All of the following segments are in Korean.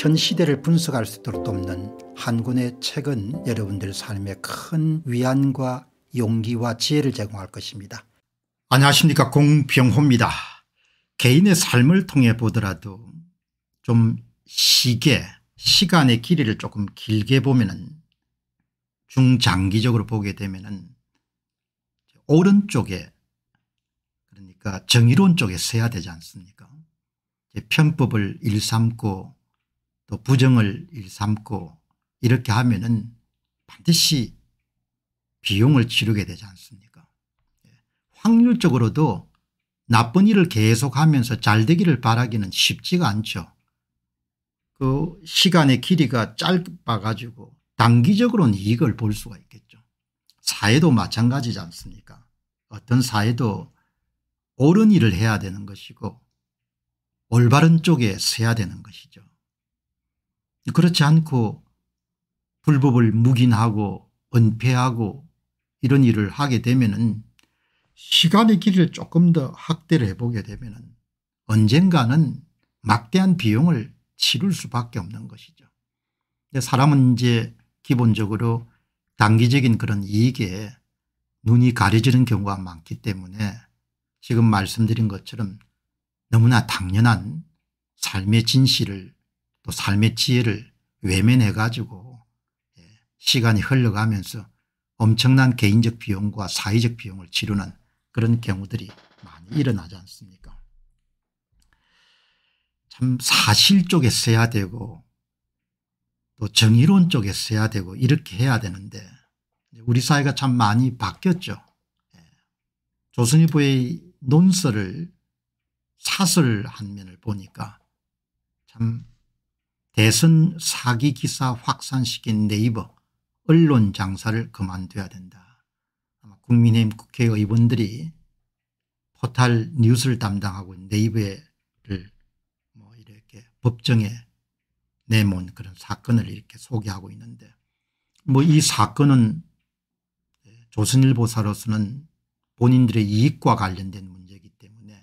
현 시대를 분석할 수 있도록 돕는 한 권의 책은 여러분들 삶에 큰 위안과 용기와 지혜를 제공할 것입니다. 안녕하십니까 공병호입니다. 개인의 삶을 통해 보더라도 좀 시계 시간의 길이를 조금 길게 보면 은 중장기적으로 보게 되면 은 오른쪽에 그러니까 정의론 쪽에 서야 되지 않습니까 평법을 일삼고 또 부정을 일삼고 이렇게 하면은 반드시 비용을 치르게 되지 않습니까 예. 확률적으로도 나쁜 일을 계속하면서 잘 되기를 바라기는 쉽지가 않죠. 그 시간의 길이가 짧아가지고 단기적으로는 이익을 볼 수가 있겠죠. 사회도 마찬가지지 않습니까 어떤 사회도 옳은 일을 해야 되는 것이고 올바른 쪽에 서야 되는 것이죠. 그렇지 않고 불법을 묵인하고 은폐하고 이런 일을 하게 되면은 시간의 길을 조금 더 확대를 해보게 되면은 언젠가는 막대한 비용을 치를 수밖에 없는 것이죠. 사람은 이제 기본적으로 단기적인 그런 이익에 눈이 가려지는 경우가 많기 때문에 지금 말씀드린 것처럼 너무나 당연한 삶의 진실을 또 그 삶의 지혜를 외면해 가지고 예, 시간이 흘러가면서 엄청난 개인적 비용과 사회적 비용을 치르는 그런 경우들이 많이 일어나지 않습니까 참 사실 쪽에 서야 되고 또 정의론 쪽에 서야 되고 이렇게 해야 되는데 우리 사회가 참 많이 바뀌었죠. 예. 조선일보의 논설을 사설한 면을 보니까 참 대선 사기 기사 확산시킨 네이버 언론 장사를 그만둬야 된다. 아마 국민의힘 국회의원들이 포탈 뉴스를 담당하고 네이버를 뭐 이렇게 법정에 내몬 그런 사건을 이렇게 소개하고 있는데 뭐 이 사건은 조선일보사로서는 본인들의 이익과 관련된 문제이기 때문에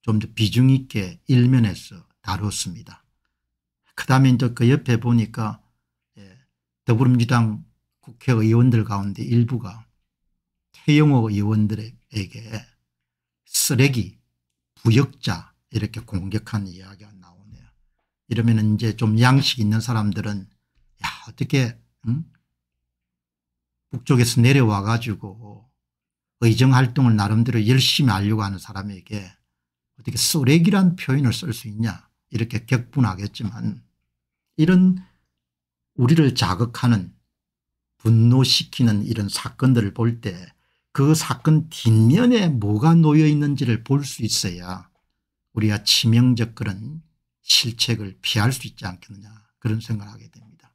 좀 더 비중 있게 일면에서 다뤘습니다. 그 다음에 이제 그 옆에 보니까 예, 더불어민주당 국회의원들 가운데 일부가 태영호 의원들에게 쓰레기, 부역자 이렇게 공격한 이야기가 나오네요. 이러면 이제 좀 양식 있는 사람들은 야 어떻게 응? 북쪽에서 내려와 가지고 의정활동을 나름대로 열심히 하려고 하는 사람에게 어떻게 쓰레기란 표현을 쓸 수 있냐 이렇게 격분하겠지만 이런 우리를 자극하는 분노시키는 이런 사건들을 볼 때 그 사건 뒷면에 뭐가 놓여 있는지를 볼 수 있어야 우리가 치명적 그런 실책을 피할 수 있지 않겠느냐 그런 생각을 하게 됩니다.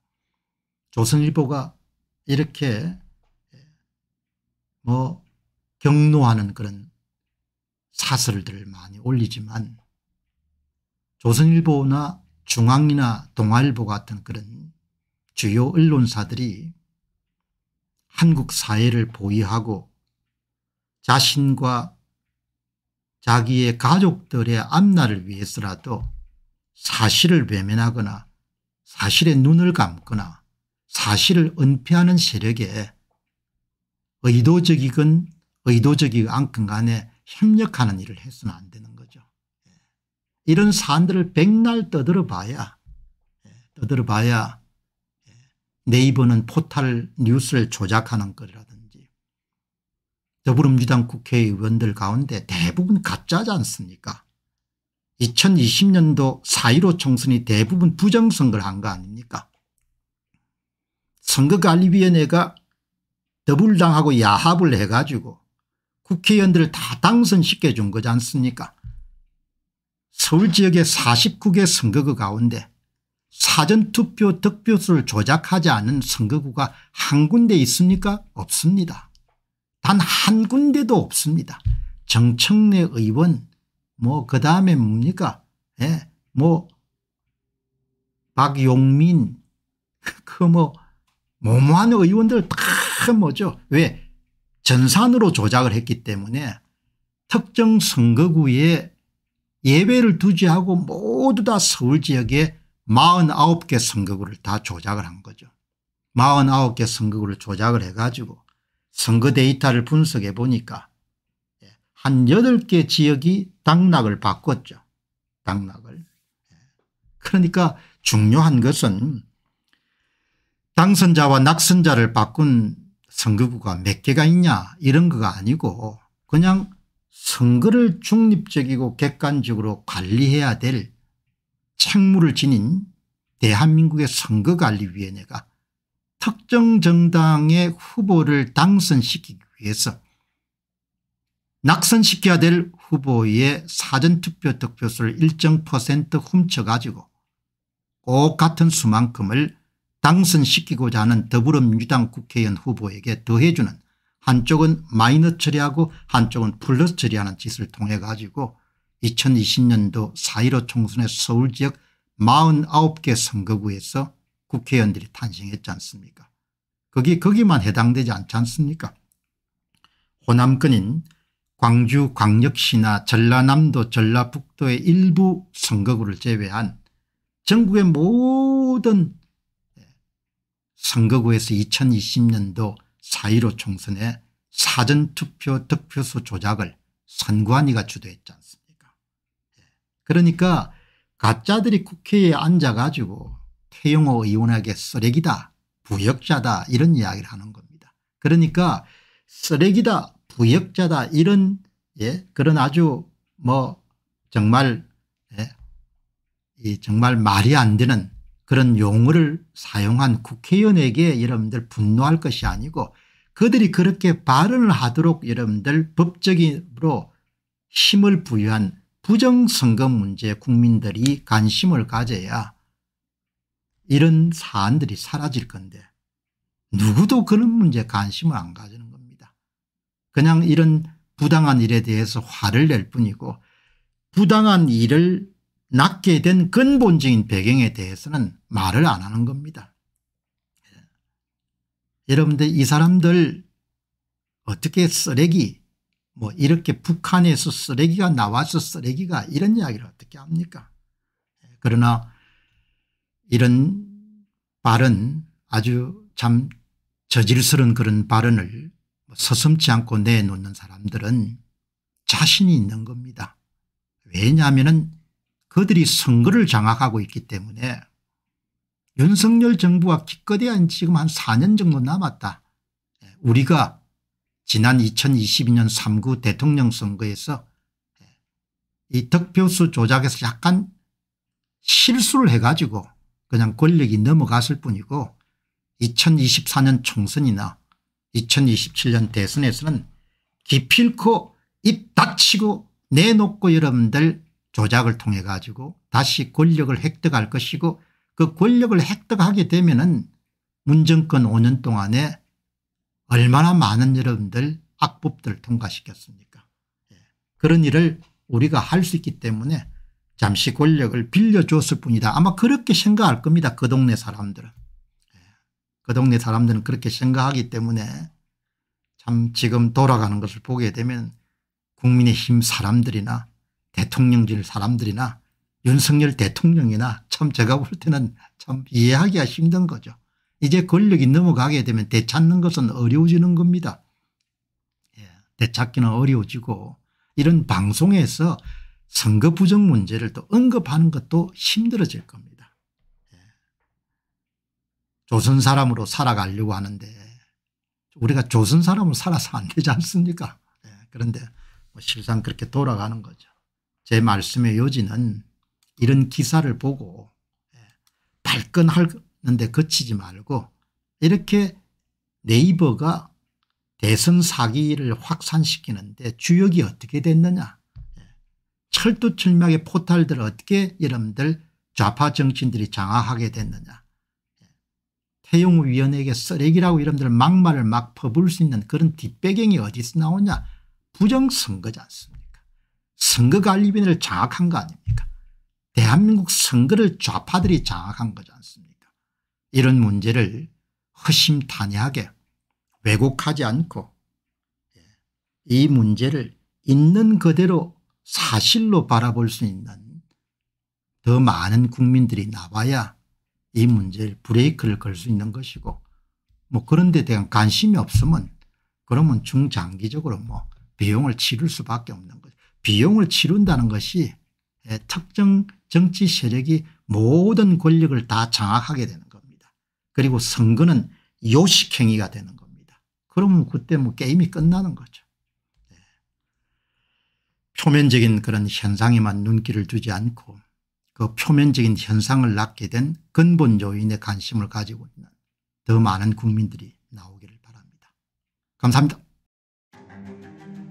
조선일보가 이렇게 예, 뭐 경로하는 그런 사설들을 많이 올리지만 조선일보나 중앙이나 동아일보 같은 그런 주요 언론사들이 한국 사회를 보위하고 자신과 자기의 가족들의 앞날을 위해서라도 사실을 외면하거나 사실에 눈을 감거나 사실을 은폐하는 세력에 의도적이건 의도적이건 않건 간에 협력하는 일을 해서는 안 되는 이런 사안들을 백날 떠들어 봐야 예, 떠들어 봐야 예, 네이버는 포탈 뉴스를 조작하는 거라든지 더불어민주당 국회의원들 가운데 대부분 가짜지 않습니까 2020년도 4.15 총선이 대부분 부정선거를 한 거 아닙니까 선거관리위원회가 더불당하고 야합을 해가지고 국회의원들을 다 당선시켜 준 거지 않습니까 서울 지역의 49개 선거구 가운데 사전투표 득표수를 조작하지 않은 선거구가 한 군데 있습니까? 없습니다. 단 한 군데도 없습니다. 정청래 의원 뭐 그 다음에 뭡니까? 예, 뭐 박용민 그뭐 모모한 의원들 다 뭐죠? 왜? 전산으로 조작을 했기 때문에 특정 선거구에 예배를 두지하고 모두 다 서울 지역에 49개 선거구를 다 조작을 한 거죠. 49개 선거구를 조작을 해가지고 선거 데이터를 분석해 보니까 예, 한 8개 지역이 당락을 바꿨죠. 당락을. 예. 그러니까 중요한 것은 당선자와 낙선자를 바꾼 선거구가 몇 개가 있냐 이런 거가 아니고 그냥 선거를 중립적이고 객관적으로 관리해야 될 책무를 지닌 대한민국의 선거관리위원회가 특정 정당의 후보를 당선시키기 위해서 낙선시켜야 될 후보의 사전투표 득표수를 일정 퍼센트 훔쳐가지고 꼭 같은 수만큼을 당선시키고자 하는 더불어민주당 국회의원 후보에게 더해주는 한쪽은 마이너 처리하고 한쪽은 플러스 처리하는 짓을 통해 가지고 2020년도 4.15총선에 서울 지역 49개 선거구에서 국회의원들이 탄생했지 않습니까 거기 거기만 해당되지 않지 않습니까 호남권인 광주 광역시나 전라남도 전라북도의 일부 선거구를 제외한 전국의 모든 선거구에서 2020년도 4.15총선에 사전투표 득표수 조작을 선관위가 주도했지 않습니까 예. 그러니까 가짜들이 국회에 앉아가지고 태영호 의원에게 쓰레기다 부역자다 이런 이야기를 하는 겁니다. 그러니까 쓰레기다 부역자다 이런 예 그런 아주 뭐 정말 예, 이 정말 말이 안 되는 그런 용어를 사용한 국회의원에게 여러분들 분노할 것이 아니고 그들이 그렇게 발언을 하도록 여러분들 법적으로 힘을 부여한 부정선거 문제 국민들이 관심을 가져야 이런 사안들이 사라질 건데 누구도 그런 문제에 관심을 안 가지는 겁니다. 그냥 이런 부당한 일에 대해서 화를 낼 뿐이고 부당한 일을 낮게 된 근본적인 배경에 대해서는 말을 안 하는 겁니다. 예. 여러분들 이 사람들 어떻게 쓰레기 뭐 이렇게 북한에서 쓰레기가 나와서 쓰레기가 이런 이야기를 어떻게 합니까 예, 그러나 이런 발언 아주 참 저질스러운 그런 발언을 서슴지 않고 내놓는 사람들은 자신이 있는 겁니다. 왜냐하면 그들이 선거를 장악하고 있기 때문에 윤석열 정부가 기껏해야 한 지금 한 4년 정도 남았다. 우리가 지난 2022년 3구 대통령 선거에서 이 득표수 조작에서 약간 실수를 해가지고 그냥 권력이 넘어갔을 뿐이고 2024년 총선이나 2027년 대선에서는 기필코 입 닥치고 내놓고 여러분들 조작을 통해 가지고 다시 권력을 획득할 것이고 그 권력을 획득하게 되면은 문정권 5년 동안에 얼마나 많은 여러분들 악법들을 통과시켰습니까 예. 그런 일을 우리가 할 수 있기 때문에 잠시 권력을 빌려줬을 뿐이다 아마 그렇게 생각할 겁니다 그 동네 사람들은 예. 그 동네 사람들은 그렇게 생각하기 때문에 참 지금 돌아가는 것을 보게 되면 국민의힘 사람들이나 대통령실 사람들이나 윤석열 대통령이나 참 제가 볼 때는 참 이해하기가 힘든 거죠. 이제 권력이 넘어가게 되면 되찾는 것은 어려워지는 겁니다. 예, 되찾기는 어려워지고 이런 방송에서 선거 부정 문제를 또 언급하는 것도 힘들어질 겁니다. 예. 조선 사람으로 살아가려고 하는데 우리가 조선 사람으로 살아서 안 되지 않습니까 예, 그런데 뭐 실상 그렇게 돌아가는 거죠. 제 말씀의 요지는 이런 기사를 보고 예, 발끈하는데 거치지 말고 이렇게 네이버가 대선 사기를 확산시키는데 주역이 어떻게 됐느냐 예, 철두철미하게 포탈들 어떻게 여러분들 좌파 정치인들이 장악하게 됐느냐 예, 태용 위원에게 쓰레기라고 여러분들 막말을 막 퍼부을 수 있는 그런 뒷배경이 어디서 나오냐 부정선거지 않습니까 선거 관리위원회를 장악한 거 아닙니까? 대한민국 선거를 좌파들이 장악한 거지 않습니까? 이런 문제를 허심탄회하게 왜곡하지 않고 예, 이 문제를 있는 그대로 사실로 바라볼 수 있는 더 많은 국민들이 나와야 이 문제를 브레이크를 걸 수 있는 것이고 뭐 그런 데 대한 관심이 없으면 그러면 중장기적으로 뭐 비용을 치를 수밖에 없는 거죠. 비용을 치룬다는 것이 예, 특정 정치 세력이 모든 권력을 다 장악하게 되는 겁니다. 그리고 선거는 요식행위가 되는 겁니다. 그러면 그때 뭐 게임이 끝나는 거죠. 네. 표면적인 그런 현상에만 눈길을 두지 않고 그 표면적인 현상을 낳게 된 근본 요인에 관심을 가지고 있는 더 많은 국민들이 나오기를 바랍니다. 감사합니다.